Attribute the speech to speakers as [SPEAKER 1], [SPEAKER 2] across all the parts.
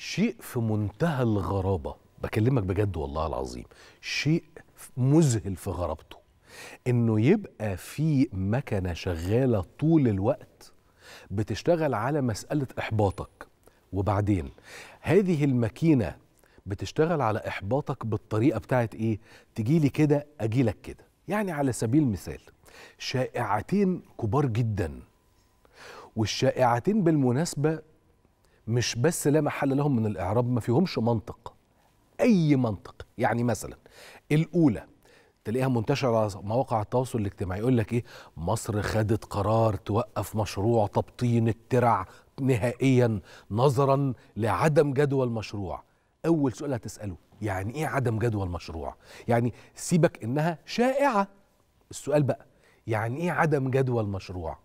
[SPEAKER 1] شيء في منتهى الغرابه بكلمك بجد والله العظيم شيء مذهل في غرابته انه يبقى في مكنه شغاله طول الوقت بتشتغل على مساله احباطك وبعدين هذه الماكينه بتشتغل على احباطك بالطريقه بتاعت ايه تجيلي كده اجيلك كده يعني على سبيل المثال شائعتين كبار جدا والشائعتين بالمناسبه مش بس لا محل لهم من الاعراب ما فيهمش منطق اي منطق يعني مثلا الاولى تلاقيها منتشره على مواقع التواصل الاجتماعي يقول لك ايه مصر خدت قرار توقف مشروع تبطين الترع نهائيا نظرا لعدم جدوى المشروع اول سؤال هتساله يعني ايه عدم جدوى المشروع يعني سيبك انها شائعه السؤال بقى يعني ايه عدم جدوى المشروع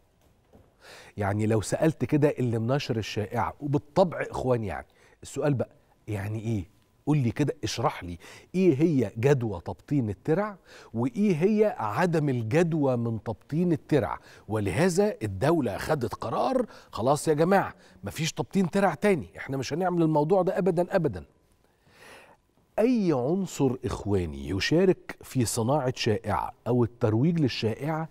[SPEAKER 1] يعني لو سالت كده اللي منشر الشائعه وبالطبع اخوان يعني السؤال بقى يعني ايه قول لي كده اشرح لي ايه هي جدوى تبطين الترع وايه هي عدم الجدوى من تبطين الترع ولهذا الدولة خدت قرار خلاص يا جماعة مفيش تبطين ترع تاني احنا مش هنعمل الموضوع ده ابدا ابدا اي عنصر اخواني يشارك في صناعة شائعة او الترويج للشائعة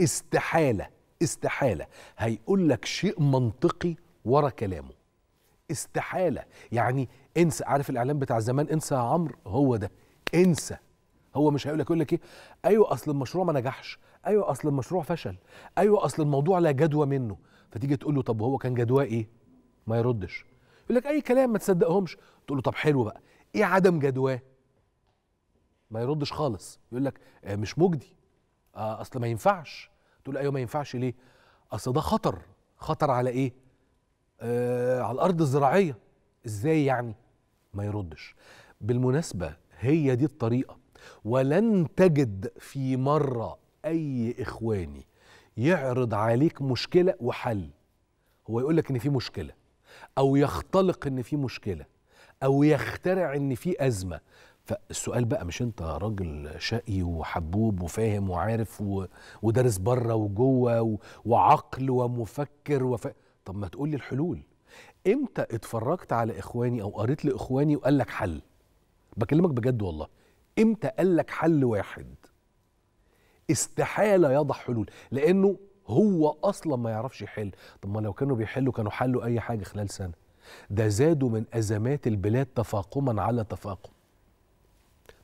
[SPEAKER 1] استحالة استحالة هيقول لك شيء منطقي ورا كلامه استحالة يعني انسى عارف الإعلام بتاع زمان انسى يا عمرو هو ده انسى هو مش هيقول لك يقول لك ايه ايوه اصل المشروع ما نجحش ايوه اصل المشروع فشل ايوه اصل الموضوع لا جدوى منه فتيجي تقول له طب هو كان جدواه ايه ما يردش يقول لك اي كلام ما تصدقهمش تقول له طب حلو بقى ايه عدم جدواه ما يردش خالص يقول لك آه، مش مجدي آه، اصل ما ينفعش تقول ايوه ما ينفعش ليه اصل ده خطر خطر على ايه آه على الارض الزراعيه ازاي يعني ما يردش بالمناسبه هي دي الطريقه ولن تجد في مره اي اخواني يعرض عليك مشكله وحل هو يقول لك ان في مشكله او يختلق ان في مشكله او يخترع ان في ازمه فالسؤال بقى مش انت راجل شقي وحبوب وفاهم وعارف و... ودارس بره وجوه و... وعقل ومفكر وف... طب ما تقول لي الحلول امتى اتفرجت على اخواني او قريت لاخواني وقال لك حل بكلمك بجد والله امتى قال لك حل واحد استحاله يضع حلول لانه هو اصلا ما يعرفش يحل طب ما لو كانوا بيحلوا كانوا حلوا اي حاجه خلال سنه ده زادوا من ازمات البلاد تفاقما على تفاقم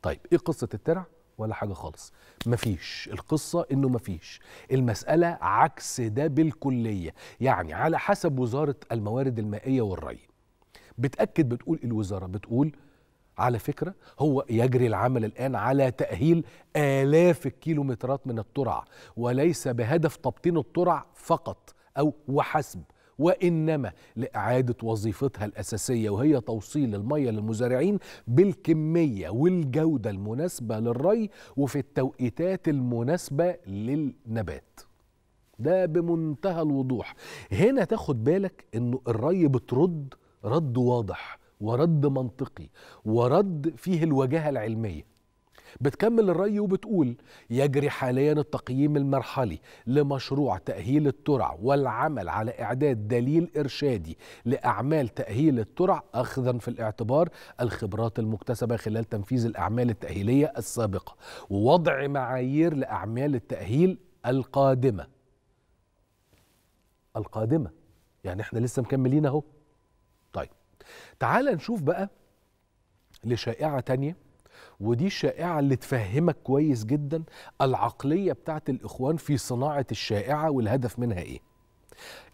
[SPEAKER 1] طيب ايه قصه الترع ولا حاجه خالص مفيش القصه انه مفيش المساله عكس ده بالكليه يعني على حسب وزاره الموارد المائيه والري بتاكد بتقول الوزاره بتقول على فكرة هو يجري العمل الآن على تأهيل آلاف الكيلومترات من الترع وليس بهدف تبطين الترع فقط أو وحسب وإنما لإعادة وظيفتها الأساسية وهي توصيل المية للمزارعين بالكمية والجودة المناسبة للري وفي التوقيتات المناسبة للنبات ده بمنتهى الوضوح هنا تاخد بالك انه الري بترد رد واضح ورد منطقي ورد فيه الوجاهه العلميه بتكمل الرأي وبتقول يجري حاليا التقييم المرحلي لمشروع تأهيل الترع والعمل على إعداد دليل إرشادي لأعمال تأهيل الترع أخذا في الاعتبار الخبرات المكتسبة خلال تنفيذ الأعمال التأهيلية السابقة ووضع معايير لأعمال التأهيل القادمة القادمة يعني احنا لسه مكملين اهو طيب تعال نشوف بقى لشائعة تانية ودي الشائعة اللي تفهمك كويس جدا العقلية بتاعت الإخوان في صناعة الشائعة والهدف منها إيه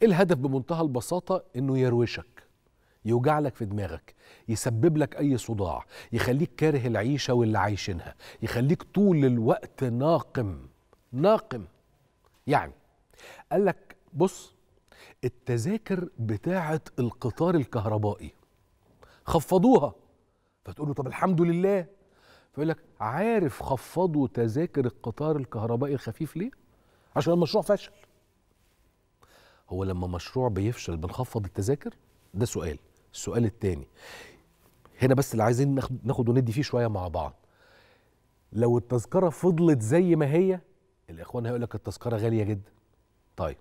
[SPEAKER 1] الهدف بمنتهى البساطة إنه يروشك يوجع لك في دماغك يسبب لك أي صداع يخليك كاره العيشة واللي عايشينها يخليك طول الوقت ناقم ناقم يعني قال لك بص التذاكر بتاعة القطار الكهربائي خفضوها فتقول له طب الحمد لله فيقول لك عارف خفضوا تذاكر القطار الكهربائي الخفيف ليه؟ عشان المشروع فشل. هو لما مشروع بيفشل بنخفض التذاكر؟ ده سؤال، السؤال الثاني هنا بس اللي عايزين ناخد وندي فيه شويه مع بعض. لو التذكره فضلت زي ما هي الاخوان هيقول لك التذكره غاليه جدا. طيب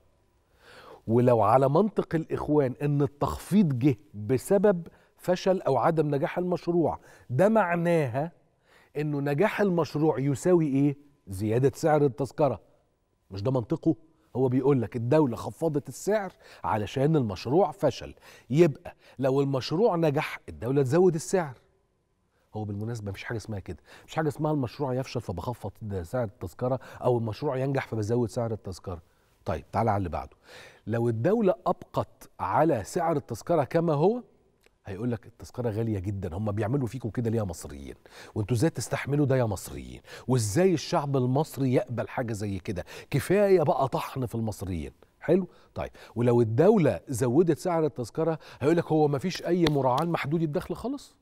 [SPEAKER 1] ولو على منطق الاخوان ان التخفيض جه بسبب فشل او عدم نجاح المشروع ده معناها انه نجاح المشروع يساوي ايه زياده سعر التذكره مش ده منطقه هو بيقول لك الدولة خفضت السعر علشان المشروع فشل يبقى لو المشروع نجح الدولة تزود السعر هو بالمناسبة مفيش حاجة اسمها كده مش حاجة اسمها المشروع يفشل فبخفض سعر التذكرة أو المشروع ينجح فبزود سعر التذكرة طيب تعالى على اللي بعده لو الدولة أبقت على سعر التذكرة كما هو هيقول لك التذكره غاليه جدا هم بيعملوا فيكم كده ليه يا مصريين وانتوا ازاي تستحملوا ده يا مصريين وازاي الشعب المصري يقبل حاجه زي كده كفايه بقى طحن في المصريين حلو طيب ولو الدوله زودت سعر التذكره هيقول لك هو ما فيش اي مراعاه لمحدود الدخل خالص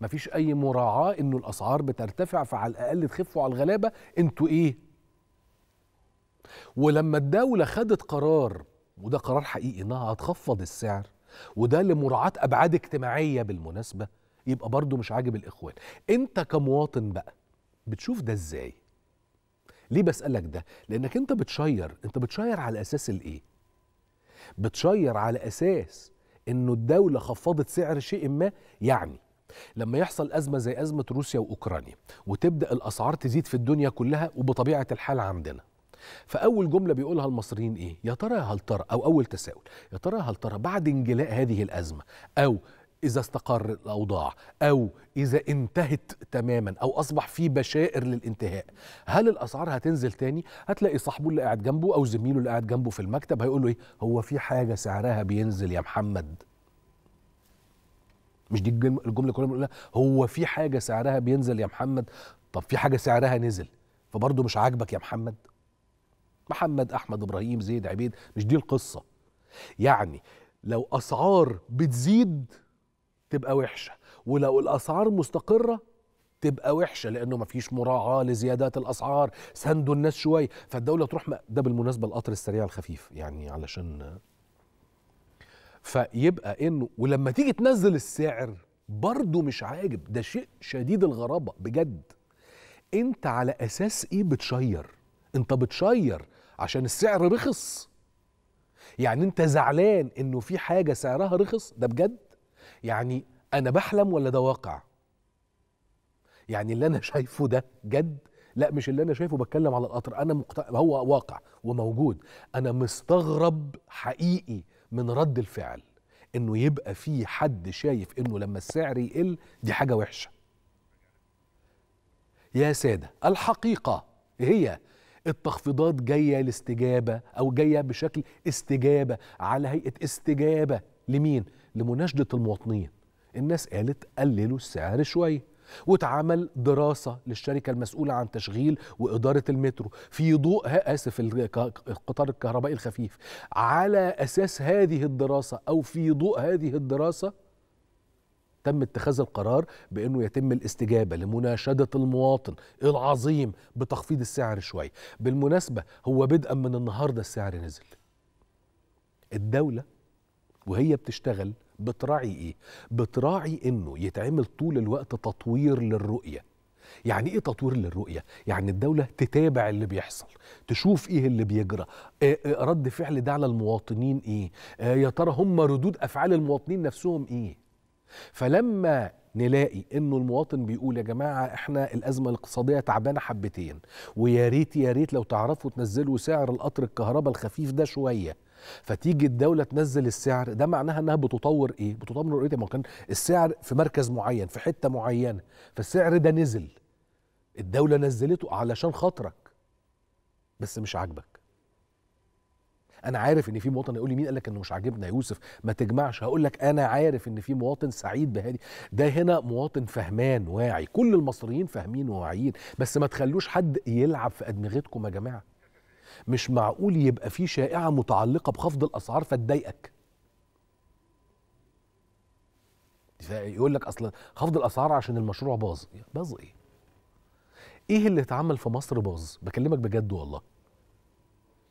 [SPEAKER 1] ما فيش اي مراعاه انه الاسعار بترتفع فعلى الاقل تخفوا على الغلابه انتوا ايه ولما الدوله خدت قرار وده قرار حقيقي انها هتخفض السعر وده لمراعاة أبعاد اجتماعية بالمناسبة يبقى برضه مش عاجب الإخوان أنت كمواطن بقى بتشوف ده إزاي ليه بسألك ده لأنك أنت بتشير أنت بتشير على أساس الإيه بتشير على أساس أنه الدولة خفضت سعر شيء ما يعني لما يحصل أزمة زي أزمة روسيا وأوكرانيا وتبدأ الأسعار تزيد في الدنيا كلها وبطبيعة الحال عندنا فاول جمله بيقولها المصريين ايه يا ترى هل ترى او اول تساؤل يا ترى هل ترى بعد انجلاء هذه الازمه او إذا استقر الأوضاع أو إذا انتهت تماما أو أصبح في بشائر للانتهاء هل الأسعار هتنزل تاني؟ هتلاقي صاحبه اللي قاعد جنبه أو زميله اللي قاعد جنبه في المكتب هيقول له إيه؟ هو في حاجة سعرها بينزل يا محمد مش دي الجملة كلها بنقولها هو في حاجة سعرها بينزل يا محمد طب في حاجة سعرها نزل فبرضه مش عاجبك يا محمد محمد احمد ابراهيم زيد عبيد مش دي القصه يعني لو اسعار بتزيد تبقى وحشه ولو الاسعار مستقره تبقى وحشه لانه مفيش مراعاه لزيادات الاسعار سندوا الناس شويه فالدوله تروح ده بالمناسبه القطر السريع الخفيف يعني علشان فيبقى انه ولما تيجي تنزل السعر برضه مش عاجب ده شيء شديد الغرابه بجد انت على اساس ايه بتشير انت بتشير عشان السعر رخص يعني انت زعلان انه في حاجه سعرها رخص ده بجد يعني انا بحلم ولا ده واقع يعني اللي انا شايفه ده جد لا مش اللي انا شايفه بتكلم على القطر انا مقت... هو واقع وموجود انا مستغرب حقيقي من رد الفعل انه يبقى في حد شايف انه لما السعر يقل دي حاجه وحشه يا ساده الحقيقه هي التخفيضات جايه لاستجابه او جايه بشكل استجابه على هيئه استجابه لمين؟ لمناشده المواطنين. الناس قالت قللوا السعر شويه واتعمل دراسه للشركه المسؤوله عن تشغيل واداره المترو في ضوء اسف القطار الكهربائي الخفيف على اساس هذه الدراسه او في ضوء هذه الدراسه تم اتخاذ القرار بانه يتم الاستجابه لمناشده المواطن العظيم بتخفيض السعر شويه بالمناسبه هو بدءا من النهارده السعر نزل الدوله وهي بتشتغل بتراعي ايه بتراعي انه يتعمل طول الوقت تطوير للرؤيه يعني ايه تطوير للرؤيه يعني الدوله تتابع اللي بيحصل تشوف ايه اللي بيجرى إيه رد فعل ده على المواطنين ايه, إيه يا ترى هم ردود افعال المواطنين نفسهم ايه فلما نلاقي انه المواطن بيقول يا جماعه احنا الازمه الاقتصاديه تعبانه حبتين ويا ريت يا ريت لو تعرفوا تنزلوا سعر القطر الكهرباء الخفيف ده شويه فتيجي الدولة تنزل السعر ده معناها انها بتطور ايه؟ بتطور ايه؟ ما كان السعر في مركز معين في حتة معينة فالسعر ده نزل الدولة نزلته علشان خاطرك بس مش عاجبك انا عارف ان في مواطن يقول لي مين قال لك انه مش عاجبنا يوسف ما تجمعش هقول لك انا عارف ان في مواطن سعيد بهادي ده هنا مواطن فهمان واعي كل المصريين فاهمين وواعيين بس ما تخلوش حد يلعب في ادمغتكم يا جماعه مش معقول يبقى في شائعه متعلقه بخفض الاسعار فتضايقك يقول لك اصل خفض الاسعار عشان المشروع باظ باظ ايه ايه اللي اتعمل في مصر باظ بكلمك بجد والله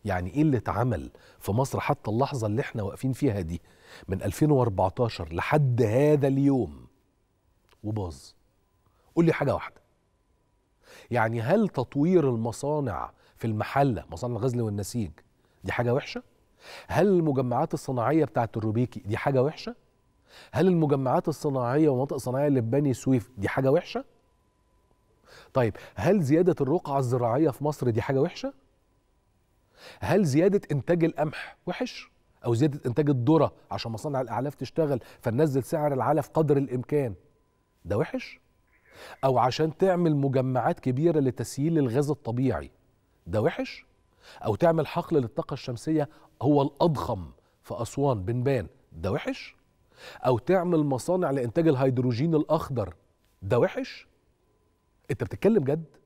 [SPEAKER 1] يعني ايه اللي اتعمل في مصر حتى اللحظه اللي احنا واقفين فيها دي من 2014 لحد هذا اليوم وباظ قول لي حاجه واحده يعني هل تطوير المصانع في المحله مصانع الغزل والنسيج دي حاجه وحشه هل المجمعات الصناعيه بتاعه الروبيكي دي حاجه وحشه هل المجمعات الصناعيه ومناطق الصناعيه اللي في بني سويف دي حاجه وحشه طيب هل زياده الرقعه الزراعيه في مصر دي حاجه وحشه هل زياده انتاج القمح وحش او زياده انتاج الذره عشان مصانع الاعلاف تشتغل فننزل سعر العلف قدر الامكان ده وحش او عشان تعمل مجمعات كبيره لتسييل الغاز الطبيعي ده وحش او تعمل حقل للطاقه الشمسيه هو الاضخم في اسوان بنبان ده وحش او تعمل مصانع لانتاج الهيدروجين الاخضر ده وحش انت بتتكلم جد